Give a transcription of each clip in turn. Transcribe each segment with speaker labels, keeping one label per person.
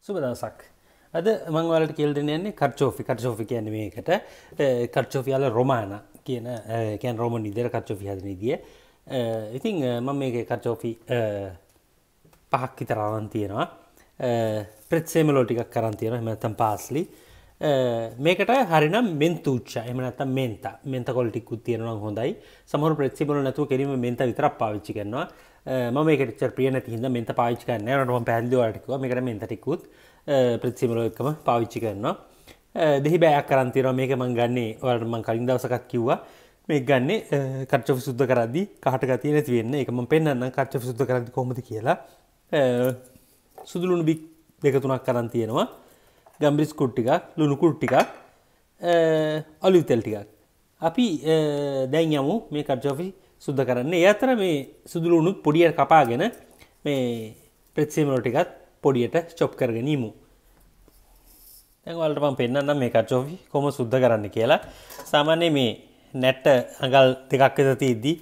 Speaker 1: සුබදසක් අද මංවලට කෙල්දෙන යන්නේ කර්චෝෆි කර්චෝෆි කියන මේකට කර්චෝෆියාල රොමාන කියන කැන් රෝම නිදර කච්චෝෆි හදන දිය ඉතිං මං මේක කර්චෝෆි පහක් විතරාවන් තියෙනවා ප්‍රෙත්සේමලෝ ටිකක් කරන්තියන හමතම් පාස්ලි මේකට හරිනම් මෙන්තුච්ච එමනත මෙන්ත මෙන්ත කොලිටික්කුත් තියෙනවා හොඳයි සමහර ප්‍රත්සිබල නැතුව කිරීම මෙන්ත විතරක් පාවිච්චි කරනවා මම මේකට ප්‍රිය නැති හින්දා මෙන්ත පාවිච්චි කරන්නේ නැහැ නටම පැහැදිලිව අරටිකුව මේකට මෙන්තටිකුත් ප්‍රත්සිබල එකම පාවිච්චි කරනවා දෙහි බෑයක් කරන් තියෙනවා මේක මං ගන්නේ ඔයාලට මං කලින් දවසකත් කිව්වා මේ ගන්නේ කර්චව සුද්ධ කරද්දී කහට ගතිය නැති වෙන්න ඒක මම පෙන්නන්න කර්චව සුද්ධ කරද්දී කොහොමද කියලා සුදුලුණු බික් දෙක තුනක් කරන් තියෙනවා ගම්බිස් කුට් ටිකක් ලුණුකුට් ටිකක් අලුතෙල් ටිකක් අපි දැන් යමු මේ කට්ජෝෆි සුද්ද කරන්න ඒ අතර මේ සුදුලුණුත් පොඩියට කපාගෙන මේ ප්‍රෙත්සේමලෝ ටිකත් පොඩියට චොප් කරගෙනීමු ඇවලටම පෙන්න්නම් මේ කට්ජෝෆි කොම සුද්ද කරන්න කියලා සාමාන්‍ය මේ නැට්ට අඟල් දෙකක් වෙතති ඉද්දී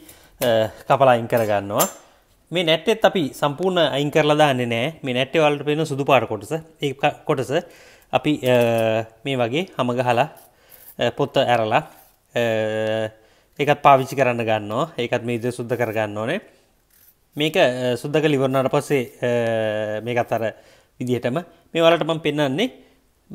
Speaker 1: කපලා අයින් කරගන්නවා මේ නැට්ටෙත් අපි සම්පූර්ණ අයින් කරලා දාන්නේ නෑ මේ නැට්ටේ වලට පෙන සුදු පාට කොටස ඒ කොටස අපි මේ වගේ හමගහලා පොත්ත ඇරලා ඒකත් පාවිච්චි කරන්න ගන්නවා ඒකත් මේ ඉද සුද්ධ කරගන්න ඕනේ මේක සුද්දක ලිවරණට පස්සේ මේකත් අර විදිහටම මේ වලටම පෙන්න්නන්නේ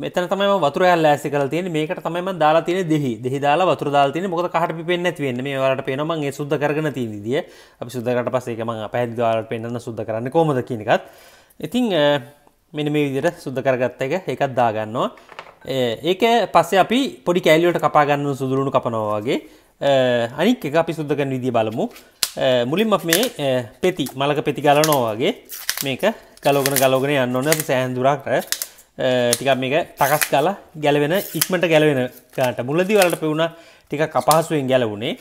Speaker 1: මෙතන තම වතුර ඇල්ලෑසි කල තියෙන මේකට තමයිම දාලා තියෙන දෙහි දෙහි දාලා වතුර දාලා තියෙන මොකද කහට පිපෙන්නේ නැති වෙන්නේ මේ වලට පේනවා මම ඒ සුද්ධ කරගෙන තියෙන විදිය අපි සුද්ධ කරලා පස්සේ ඒක මම පැහැදිලිව වලට පෙන්වන්න සුද්ධ කරන්නේ කොහොමද කියන එකත් ඉතින් මෙනි මේ විදිර සුද්ද කරගත්ත එක එකත් දාගන්නවා ඒක පස්සේ අපි පොඩි කෑලියට කපාගන්න සුදුරුණු කපනවාගේ අනික් එක අපි සුද්දකන විදිී බලමු මුලින්ම මේ පෙති මලක පෙති ගලනෝවාගේ මේක ගලෝගන ගලෝගෙන යන්න ඕන සෑහන්දුරක්ට ටිකක් මේක තකස් කලා ගැලවෙන ඉක්මට ගැලවෙනට මුලදී වලට පෙවුණ ටික කපහසුවෙන් ගැලවුණේ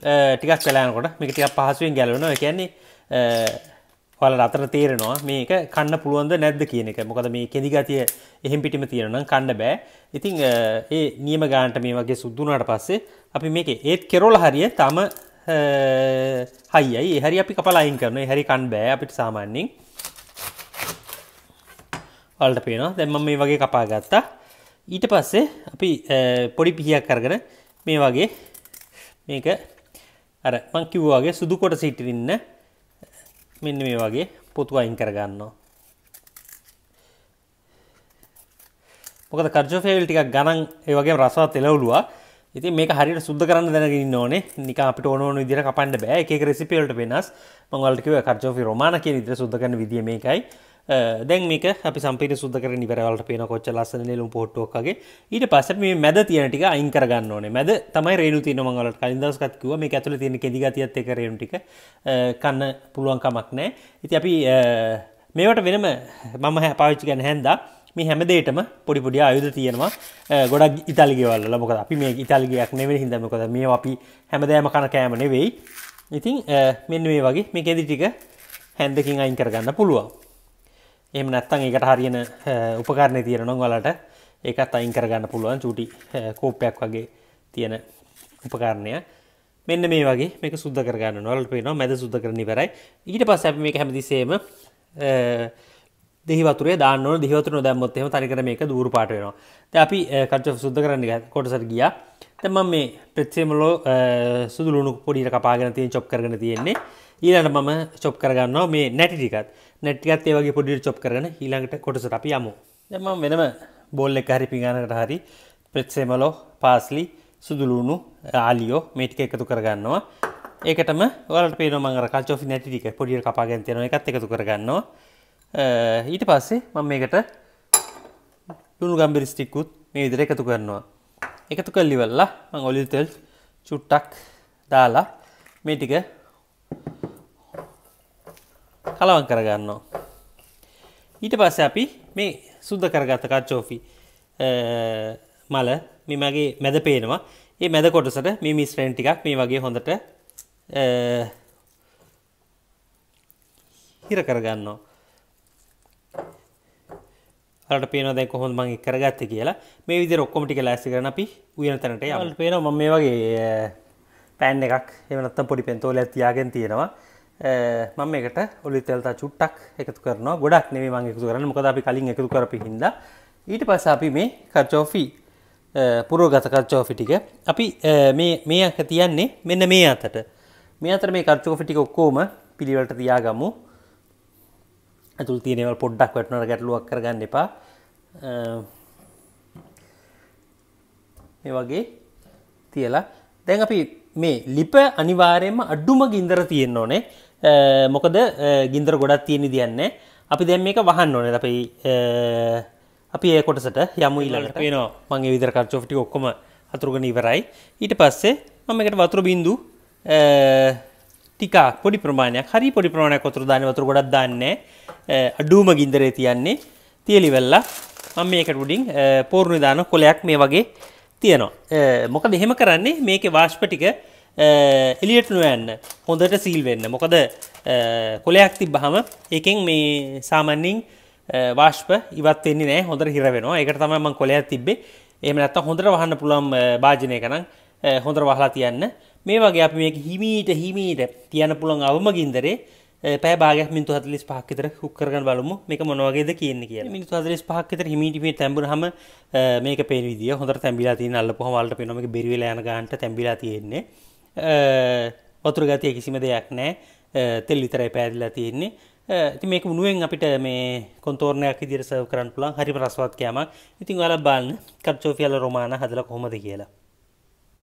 Speaker 1: ටිකක් කලෑනකොට මේක ටික පහසුවෙන් ගැලවෙන කියන්නේ හල අතර තේරෙනවා මේක කන්න පුළුවන්ද නැද්ද කියන එක මොකද මේ කෙදි ගතිය එහෙම පිටිම තියෙනනම් කන්න බෑ ඉතිං ඒ නියම ගාන්ට මේ වගේ සුද්දුනාට පස්සේ අපි මේක ඒත් කෙරොල හරිය තම හයියි හරි අපි කපලයින් කරන හැරි කන් බෑ අපිට සාමාන්‍යෙන් වලට පේනවා දැම්ම මේ වගේ කපා ගත්තා ඊට පස්සේ අපි පොඩි පිහියක් කරගෙන මේ වගේ මේක අර මංකිව්වාගේ සුදුකොට සිටිරින්න මෙන්න මේ වගේ පොතු අයින් කරගන්නවා. මොකද කර්ජෝෆේවල් ටිකක් ගණන් ඒ වගේ රසවත් එළවලුවා. ඉතින් මේක හරියට සුද්ධ කරන්න දැනගෙන ඉන්න ඕනේ. නිකන් අපිට ඕන ඕන විදිහට කපන්න බෑ. එක එක රෙසිපි වලට වෙනස්. මම ඔයාලට කිව්වා කර්ජෝෆි රොමානා කියන විදිහට සුද්ධ කරන විදිය මේකයි. දැන් මේක අපි සම්පිට සුද්ද කර නිවරවලට පේන කොච්ච ලස්සන නෙලුම් පොට්ටෝක්ගේ ඊට පස්ස මේ මැද තියෙන ටික අයින් කරගන්න ඕනේ මැද තමයි රේණු තියෙන මංගලට කලින් දවසකත් කිව්වා මේ ඇතුළේ තියෙන කෙදි ගතියත් එක රේණු ටික කන්න පුළුවන් කමක් නැහැ ඉතින් අපි මේවට වෙනම මම පාවිච්චි කරන හැන්දා මේ හැමදේටම පොඩිපොඩි අයුද තියෙනවා ගොඩක් ඉතාලිගෙවල්ල මොකද අපි මේ ඉතාලිගයක් නෙවෙයි හිදමකොද මේ අපි හැමදෑම කන කෑම නෙවෙයි ඉතින් මෙන්න මේ වගේ මේ කෙදි ටික හැන්දකින් අයින් කරගන්න පුළුවන් එම නැත්තං එකට හරියන උපකාරණය තියෙන නොංවලට ඒකත් අයින් කරගන්න පුළුවන් චුටි කෝප්පයක් වගේ තියෙන උපකාරණය මෙන්න මේ වගේ මේක සුද්ද කරගන්න නොල් පේනවා මැද සුද්ද කරන පරයි ඊට පස් ඇ මේක හැමදිසේම දෙහිවතුර දාන්න දිවතුර දැම්මොත්ම තනිකර මේක දූර පාටයනවා ද අපි කච්ච සුද්ද කරන්න කොටසර ගිය තැම මේ පෙත්සේමලෝ සුදුලුණු පොඩිට කපාගෙන තියෙන් චොප් කරන තියෙන්නේ ඊලට මම චොප් කරගන්නවා මේ නැටිකත් නැටිකත් ඒවගේ පොඩිට චොප් කරන ඊළඟට කොටසට අපි යමු දෙම වෙනම බෝල්ල එක හරි පිගානකට හරි ප්‍රෙත්සේමලෝ පාස්ලි සුදුලුණු ආලියෝ මේටික එකතු කරගන්නවා ඒකටම වලට පේ මංගර කල්චෝ නැටික පොඩිය කපාගැන්තයන එකත් එකතු කරගන්නවා ඊට පස්සේ මම මේකට ලුණු ගම්බිරි ස්ටික්කුත් මේ විදිර එකතු කරනවා එකතු කල්ලිවෙල්ලා මං ඔලිතෙල් චුට්ටක් දාලා මේ ටික කලවන් කරගන්නවා. ඊට පස්ස අපි මේ සුද්ද කරගත්ත කච්චෝෆි මල මෙමගේ මැද පේනවා ඒ මැද කොටසට මේ මිස්ට්‍රෙන් ටිකක් මේ වගේ හොඳට හිර කරගන්නවා. ට පේන දැ කොහොඳ මගේ කරගත්ත කියලා මේ විදි ඔක්කොමටි ලෑසි කරන අපි උයන තැනට යට පේන ම මේ වගේ පෑන් එකක් එමනත්තම් පොඩි පෙන්තෝල ඇතියාගෙන් තියෙනවා මම එකට ඔලි තෙල්තා චුට්ටක් එකතු කරන ගොඩක් නෙවේ මං එකතු කරන්න මොකද අපි කලින් එකතු කරපි හින්ද ඊට පස්ස අපි මේ කච්චෝෆි පුරෝගත කච්චෝෆි ටික අපි මේ අක තියන්නේ මෙන්න මේ අතට මේ අතර මේ කච්චෝෆි ටික ඔක්කෝම පිළිවලට තියාගමු ඇතුල් තියනෙවල් පොඩ්ඩක් වැටනට ගැටලුවක් කරගන්න එපා මේ වගේ තියලා දැන් අපි මේ ලිප අනිවාරයෙන්ම අඩුම ගින්දර තියෙන්න්න ඕනේ මොකද ගින්දර ගොඩත් තියෙන දියන්නේ අපි දැම් මේක වහන්න ඕන අපයි අපි ඒ කොටසට යමු ඊළඟට පේනවා මගේ විදර කච්චෝටි ඔක්කොම අතුරුගන ඉවරයි ඊට පස්සේ මම එකට වතුර බින්දු ටිකක් පොඩි ප්‍රමාණයක් හරි පොඩි ප්‍රමාණයක් වතුර දාන්න වතුර ගොඩක් දාන්නේ අඩුවම ගින්දරේ තියන්නේ තියලිවෙල්ලා මම මේකට උඩින් පෝර්ණ දාන කොලයක් මේ වගේ තියෙනවා මොකද එහෙම කරන්නේ මේකේ වාෂ්ප ටික එලියට නොයන්න හොඳට සීල් වෙන්න මොකද කොලයක් තිබ්බහම එකෙන් මේ සාමන්‍යින් වාශ්ප ඉවත් වෙන්නේ නෑ හොඳට හිරවෙනවා එකට තමයි මං කොලයක් තිබ්බේ එහෙම නැත්තම් හොඳට වහන්න පුළුවන් භාජනයක නම් හොඳට වහලා තියන්න මේ වගේ අපි මේක හිමීට හිමීට තියන්න පුළුවන් අවම ගින්දරේ පෑ බාගයක් මින්තු හතලිස් පහක්කිතර හුක්කරගන බලමු මේක මොනවගේද කියන්න කිය මිනිතු හතලිස් පහක්කිතර හිමිටීමේ තැඹරහම මේක පේවිදිය හොඳ තැබිලා තියන්න අල්ලපුහ වලට පෙනොම බෙරිවෙලා යන ගන්ට තැබිලා තියෙන්නේ වතුර ගතිය කිසිම දෙයක් නෑ තෙල් විතරයි පැදිලා තියෙන්නේ ඇති මේක මුුවෙන් අපිට මේ කොන්තෝර්ණයක් ඉදිරිසව කරන්න පුළන් හරි ප්‍රස්වාත්කයාමක් ඉතින් ඔයාලා බලන්න කච්චෝෆියල රෝමාණ හදල කොහොමද කියලා